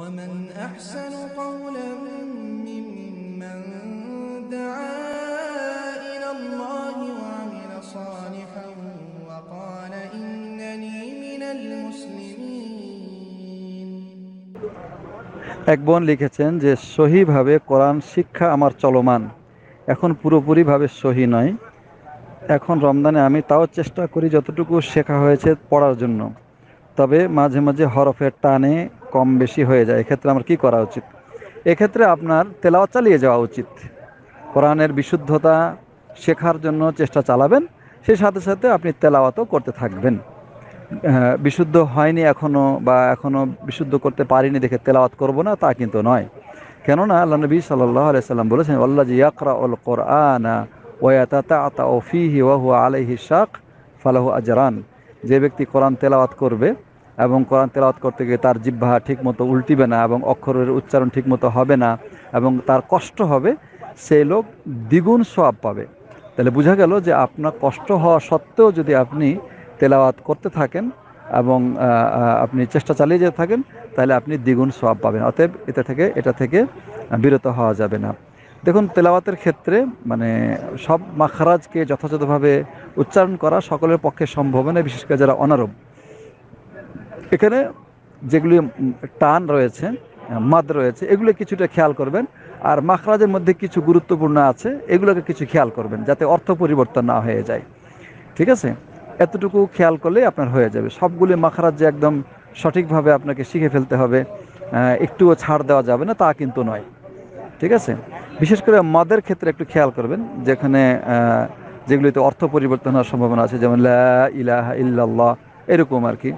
ومن أحسن قولا ممن دعا إلى الله وعمل صالحا وقال إنني من المسلمين এক বোন লিখেছেন যে সহিভাবে কোরআন শিক্ষা আমার চলমান এখন পুরোপুরিভাবে সহি নয় এখন রমদানে আমি তাও চেষ্টা করি যতটুকু শেখা হয়েছে পড়ার জন্য তবে মাঝে মাঝে হরফের টানে কম বেশি হয়ে যায় এক্ষেত্রে আমার কি করা উচিত এক্ষেত্রে আপনার তেলাওয়াত চালিয়ে যাওয়া উচিত কোরআনের বিশুদ্ধতা শেখার জন্য চেষ্টা চালাবেন সেই সাথে সাথে আপনি তেলাওয়াতও করতে থাকবেন বিশুদ্ধ হয়নি এখনও বা এখনও বিশুদ্ধ করতে পারিনি দেখে তেলাওয়াত করব না তা কিন্তু নয় কেননা আল্লাহ নবী সাল্লাহ আলাইসাল্লাম বলেছেন আল্লাহ জি ইয়াকরা উল কোরআনা ওয়াতা তা হি ওয়াহু আলহি শাক ফালাহু আজরান যে ব্যক্তি কোরআন তেলাওয়াত করবে এবং কোরআন তেলাওয়াত করতে গিয়ে তার ঠিক ঠিকমতো উল্টিবে না এবং অক্ষরের উচ্চারণ ঠিকমতো হবে না এবং তার কষ্ট হবে সেই লোক দ্বিগুণ সব পাবে তাহলে বোঝা গেল যে আপনার কষ্ট হওয়া সত্ত্বেও যদি আপনি তেলাওয়াত করতে থাকেন এবং আপনি চেষ্টা চালিয়ে যেতে থাকেন তাহলে আপনি দ্বিগুণ সব পাবেন অতএব এটা থেকে এটা থেকে বিরত হওয়া যাবে না দেখুন তেলাওয়াতের ক্ষেত্রে মানে সব মাখারাজকে যথাযথভাবে উচ্চারণ করা সকলের পক্ষে সম্ভব নয় বিশেষ করে যারা অনারব এখানে যেগুলি টান রয়েছে মাদ রয়েছে এগুলো কিছুটা খেয়াল করবেন আর মাখরাজের মধ্যে কিছু গুরুত্বপূর্ণ আছে এগুলোকে কিছু খেয়াল করবেন যাতে অর্থ পরিবর্তন না হয়ে যায় ঠিক আছে এতটুকু খেয়াল করলে আপনার হয়ে যাবে সবগুলি মাখরাজ যে একদম সঠিকভাবে আপনাকে শিখে ফেলতে হবে একটুও ছাড় দেওয়া যাবে না তা কিন্তু নয় ঠিক আছে বিশেষ করে মাদের ক্ষেত্রে একটু খেয়াল করবেন যেখানে যেগুলিতে অর্থ পরিবর্তন হওয়ার সম্ভাবনা আছে যেমন লা ইলাহা ইল্লাল্লাহ এরকম আর কি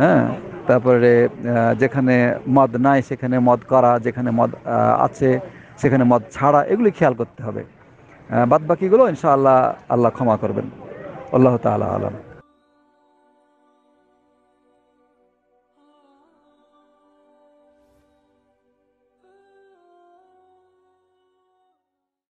হ্যাঁ তারপরে যেখানে মদ নাই সেখানে মদ করা যেখানে মদ আছে সেখানে মদ ছাড়া এগুলি খেয়াল করতে হবে বাদ বাকিগুলো ইনশাআল্লাহ আল্লাহ ক্ষমা করবেন আল্লাহ তালা আলম